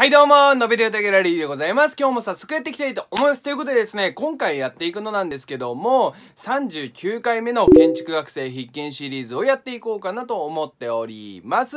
はいどうも、のびりょうたギャラリーでございます。今日も早速やっていきたいと思います。ということでですね、今回やっていくのなんですけども、39回目の建築学生必見シリーズをやっていこうかなと思っております。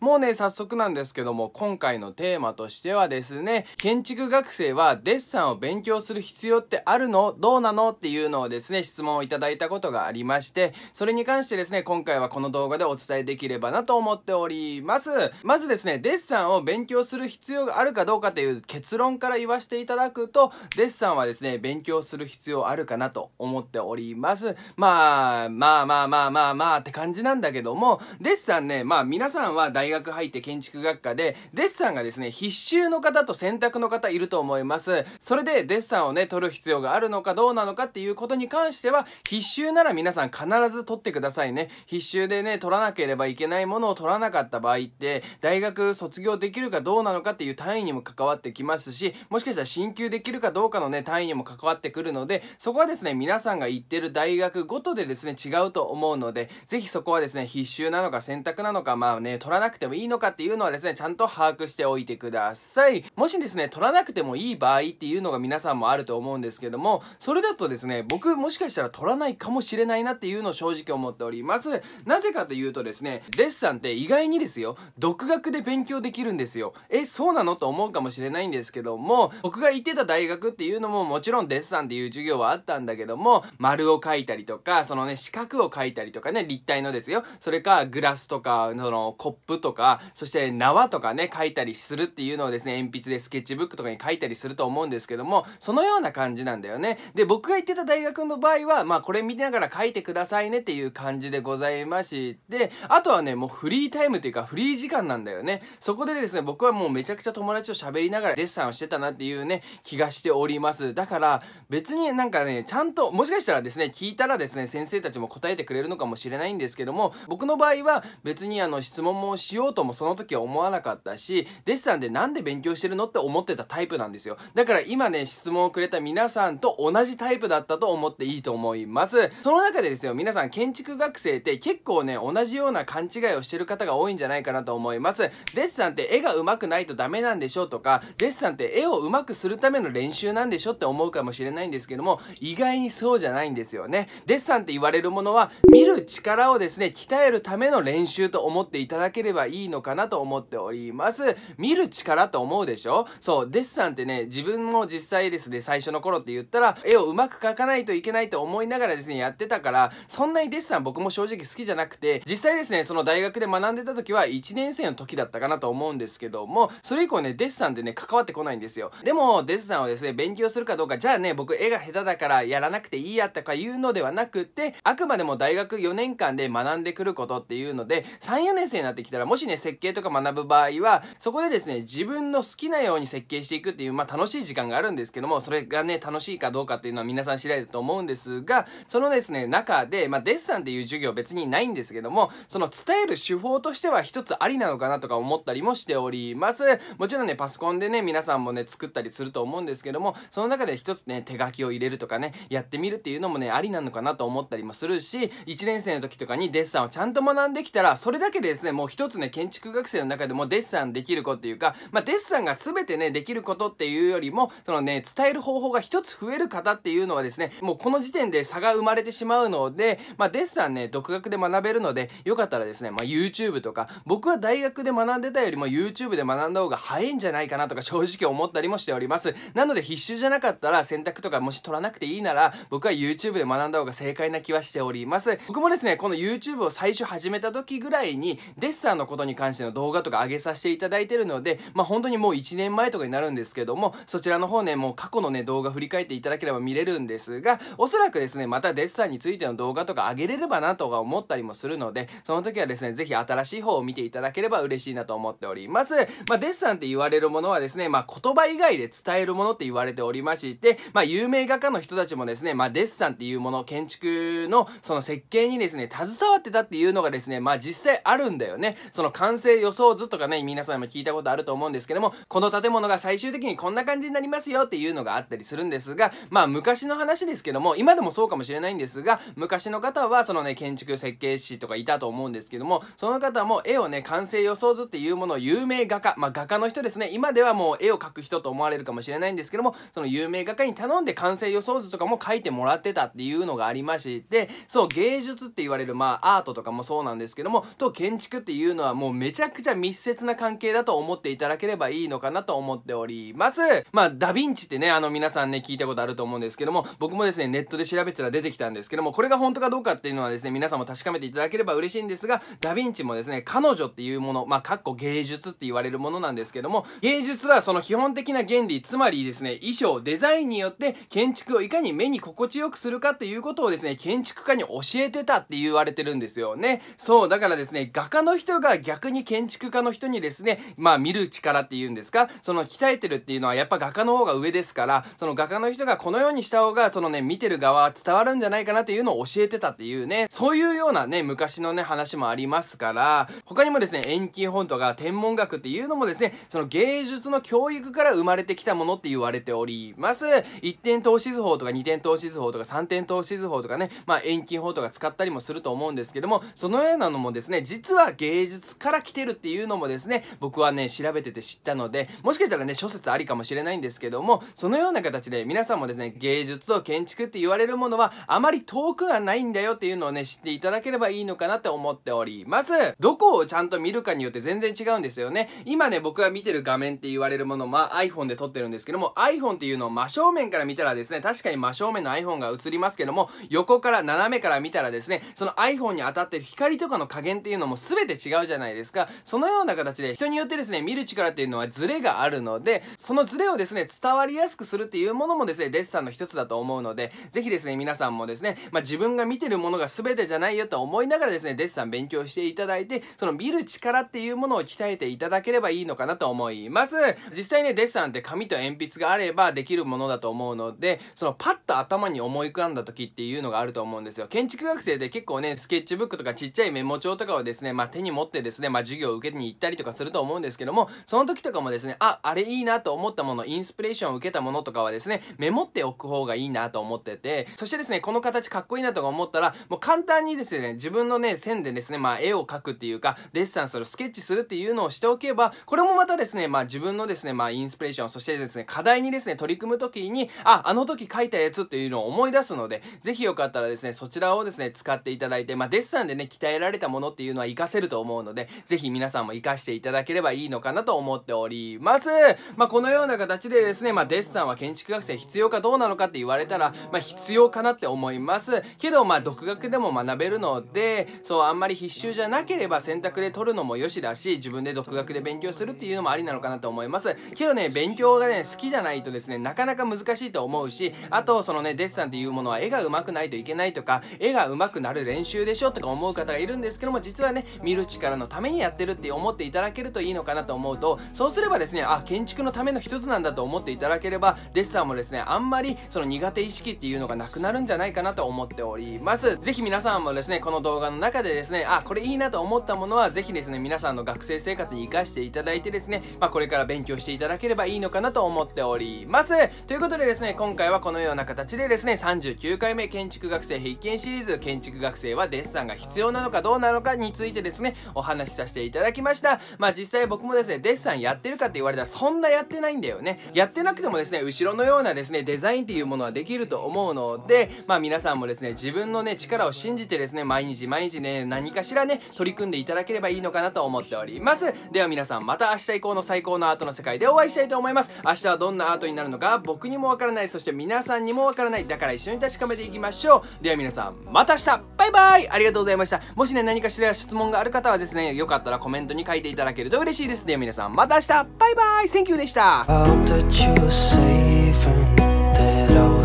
もうね、早速なんですけども、今回のテーマとしてはですね、建築学生はデッサンを勉強する必要ってあるのどうなのっていうのをですね、質問をいただいたことがありまして、それに関してですね、今回はこの動画でお伝えできればなと思っております。まずですね、デッサンを勉強する必要必要があるかどうかという結論から言わせていただくと、デッサンはですね、勉強する必要あるかなと思っております。まあ、まあまあまあまあまあって感じなんだけども、デッサンね、まあ皆さんは大学入って建築学科で、デッサンがですね、必修の方と選択の方いると思います。それでデッサンをね、取る必要があるのかどうなのかっていうことに関しては、必修なら皆さん必ず取ってくださいね。必修でね、取らなければいけないものを取らなかった場合って、大学卒業できるかどうなのかってっていう単位にも関わってきますしもしかしたら進級できるかどうかのね単位にも関わってくるのでそこはですね皆さんが行ってる大学ごとでですね違うと思うので是非そこはですね必修なのか選択なのかまあね取らなくてもいいのかっていうのはですねちゃんと把握しておいてくださいもしですね取らなくてもいい場合っていうのが皆さんもあると思うんですけどもそれだとですね僕もしかしたら取らないかもしれないなっていうのを正直思っておりますなぜかというとですねデッサンって意外にですよ独学で勉強できるんですよえそそうなのと思うかもしれないんですけども僕が行ってた大学っていうのももちろんデッサンっていう授業はあったんだけども丸を描いたりとかそのね四角を描いたりとかね立体のですよそれかグラスとかそのコップとかそして縄とかね描いたりするっていうのをですね鉛筆でスケッチブックとかに描いたりすると思うんですけどもそのような感じなんだよねで僕が行ってた大学の場合はまあこれ見ながら書いてくださいねっていう感じでございましてあとはねもうフリータイムというかフリー時間なんだよねそこでですね僕はもうめちゃちゃくちゃ友達と喋りながらデッサンをしてたなっていうね、気がしております。だから、別になんかね、ちゃんと、もしかしたらですね、聞いたらですね、先生たちも答えてくれるのかもしれないんですけども、僕の場合は別にあの、質問もしようともその時は思わなかったし、デッサンでなんで勉強してるのって思ってたタイプなんですよ。だから今ね、質問をくれた皆さんと同じタイプだったと思っていいと思います。その中でですよ、皆さん建築学生って結構ね、同じような勘違いをしてる方が多いんじゃないかなと思います。デッサンって絵が上手くないとダメなんでしょとかデッサンって絵をうまくするための練習なんでしょって思うかもしれないんですけども意外にそうじゃないんですよねデッサンって言われるものは見る力をですね鍛えるための練習と思っていただければいいのかなと思っております見る力と思うでしょそうデッサンってね自分も実際ですね最初の頃って言ったら絵をうまく描かないといけないと思いながらですねやってたからそんなにデッサン僕も正直好きじゃなくて実際ですねその大学で学んでた時は1年生の時だったかなと思うんですけどもそれ以降ね、デッサンでね、関わってこないんですよ。でも、デッサンをですね、勉強するかどうか、じゃあね、僕絵が下手だからやらなくていいやとか言うのではなくって、あくまでも大学4年間で学んでくることっていうので、3、4年生になってきたら、もしね、設計とか学ぶ場合は、そこでですね、自分の好きなように設計していくっていう、まあ楽しい時間があるんですけども、それがね、楽しいかどうかっていうのは皆さん次第だと思うんですが、そのですね、中で、まあデッサンっていう授業別にないんですけども、その伝える手法としては一つありなのかなとか思ったりもしております。もちろんねパソコンでね皆さんもね作ったりすると思うんですけどもその中で一つね手書きを入れるとかねやってみるっていうのもねありなのかなと思ったりもするし1年生の時とかにデッサンをちゃんと学んできたらそれだけでですねもう一つね建築学生の中でもデッサンできる子っていうか、まあ、デッサンが全てねできることっていうよりもそのね伝える方法が一つ増える方っていうのはですねもうこの時点で差が生まれてしまうので、まあ、デッサンね独学で学べるのでよかったらですね、まあ、YouTube とか僕は大学で学んでたよりも YouTube で学んだ方がが早いんじゃないかなとか正直思ったりもしております。なので必修じゃなかったら選択とかもし取らなくていいなら僕は YouTube で学んだ方が正解な気はしております。僕もですね、この YouTube を最初始めた時ぐらいにデッサンのことに関しての動画とか上げさせていただいてるので、まあ本当にもう1年前とかになるんですけども、そちらの方ね、もう過去のね、動画振り返っていただければ見れるんですが、おそらくですね、またデッサンについての動画とか上げれればなとか思ったりもするので、その時はですね、ぜひ新しい方を見ていただければ嬉しいなと思っております。まあ、デッ散って言われるものはですね、まあ、言葉以外で伝えるものって言われておりまして、まあ、有名画家の人たちもですね、まあ、デッサンっていうもの、建築のその設計にですね、携わってたっていうのがですね、まあ、実際あるんだよね。その完成予想図とかね、皆さんも聞いたことあると思うんですけども、この建物が最終的にこんな感じになりますよっていうのがあったりするんですが、まあ、昔の話ですけども、今でもそうかもしれないんですが、昔の方はそのね、建築設計士とかいたと思うんですけども、その方も絵をね、完成予想図っていうものを有名画家、まあ、画家家の人ですね、今ではもう絵を描く人と思われるかもしれないんですけども、その有名画家に頼んで完成予想図とかも書いてもらってたっていうのがありまして、そう、芸術って言われる、まあ、アートとかもそうなんですけども、と建築っていうのはもうめちゃくちゃ密接な関係だと思っていただければいいのかなと思っております。まあ、ダヴィンチってね、あの皆さんね、聞いたことあると思うんですけども、僕もですね、ネットで調べたら出てきたんですけども、これが本当かどうかっていうのはですね、皆さんも確かめていただければ嬉しいんですが、ダヴィンチもですね、彼女っていうもの、まあ、かっこ芸術って言われるものなんんですけども、芸術はその基本的な原理、つまりですね、衣装、デザインによって建築をいかに目に心地よくするかっていうことをですね、建築家に教えてたって言われてるんですよね。そう、だからですね、画家の人が逆に建築家の人にですね、まあ見る力っていうんですか、その鍛えてるっていうのはやっぱ画家の方が上ですから、その画家の人がこのようにした方が、そのね、見てる側は伝わるんじゃないかなっていうのを教えてたっていうね、そういうようなね、昔のね、話もありますから、他にもですね、遠近本とか天文学っていうのもですね、ね、その芸術の教育から生まれてきたものって言われております。1点投資図法とか2点投資図法とか3点投資図法とかね、まあ遠近法とか使ったりもすると思うんですけども、そのようなのもですね、実は芸術から来てるっていうのもですね、僕はね、調べてて知ったので、もしかしたらね、諸説ありかもしれないんですけども、そのような形で皆さんもですね、芸術と建築って言われるものはあまり遠くはないんだよっていうのをね、知っていただければいいのかなって思っております。どこをちゃんと見るかによって全然違うんですよね。今ね、僕僕が見てる画面って言われるもの、まあ iPhone で撮ってるんですけども、iPhone っていうのを真正面から見たらですね、確かに真正面の iPhone が映りますけども、横から斜めから見たらですね、その iPhone に当たってる光とかの加減っていうのも全て違うじゃないですか。そのような形で人によってですね、見る力っていうのはズレがあるので、そのズレをですね、伝わりやすくするっていうものもですね、デッサンの一つだと思うので、ぜひですね、皆さんもですね、まあ、自分が見てるものが全てじゃないよと思いながらですね、デッサン勉強していただいて、その見る力っていうものを鍛えていただければいいのかかなと思います。実際ね、デッサンって紙と鉛筆があればできるものだと思うので、そのパッと頭に思い浮かんだ時っていうのがあると思うんですよ。建築学生で結構ね、スケッチブックとかちっちゃいメモ帳とかをですね、まあ、手に持ってですね、まあ、授業を受けに行ったりとかすると思うんですけども、その時とかもですね、あ、あれいいなと思ったもの、インスピレーションを受けたものとかはですね、メモっておく方がいいなと思ってて、そしてですね、この形かっこいいなとか思ったら、もう簡単にですね、自分のね、線でですね、まあ、絵を描くっていうか、デッサンする、スケッチするっていうのをしておけば、これももまたですね、まあ、自分のですね、まあ、インスピレーション、そしてですね、課題にですね、取り組むときに、あ、あの時書いたやつっていうのを思い出すので、ぜひよかったらですね、そちらをですね、使っていただいて、まあ、デッサンでね、鍛えられたものっていうのは活かせると思うので、ぜひ皆さんも活かしていただければいいのかなと思っております。まあ、このような形でですね、まあ、デッサンは建築学生必要かどうなのかって言われたら、まあ、必要かなって思います。けど、まあ、独学でも学べるので、そう、あんまり必修じゃなければ選択で取るのもよしだし、自分で独学で勉強するってっていうのもありなのかなと思いますけどね勉強がね好きじゃないとですねなかなか難しいと思うしあとそのねデッサンっていうものは絵が上手くないといけないとか絵が上手くなる練習でしょとか思う方がいるんですけども実はね見る力のためにやってるって思っていただけるといいのかなと思うとそうすればですねあ建築のための一つなんだと思っていただければデッサンもですねあんまりその苦手意識っていうのがなくなるんじゃないかなと思っております是非皆さんもですねこの動画の中でですねあこれいいなと思ったものは是非ですね皆さんの学生生活に生かしていただいてですね、まあ、これから勉強していただければいいのかなと思っております。ということでですね、今回はこのような形でですね、39回目建築学生必見シリーズ、建築学生はデッサンが必要なのかどうなのかについてですね、お話しさせていただきました。まあ実際僕もですね、デッサンやってるかって言われたらそんなやってないんだよね。やってなくてもですね、後ろのようなですね、デザインっていうものはできると思うので、まあ皆さんもですね、自分のね、力を信じてですね、毎日毎日ね、何かしらね、取り組んでいただければいいのかなと思っております。では皆さんまた明日日以降の最高のアートの世界でお会いしたいと思います明日はどんなアートになるのか僕にもわからないそして皆さんにもわからないだから一緒に確かめていきましょうでは皆さんまた明日バイバイありがとうございましたもしね何かしら質問がある方はですねよかったらコメントに書いていただけると嬉しいですでは皆さんまた明日バイバイ Thank you でした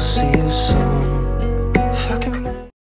see you soon.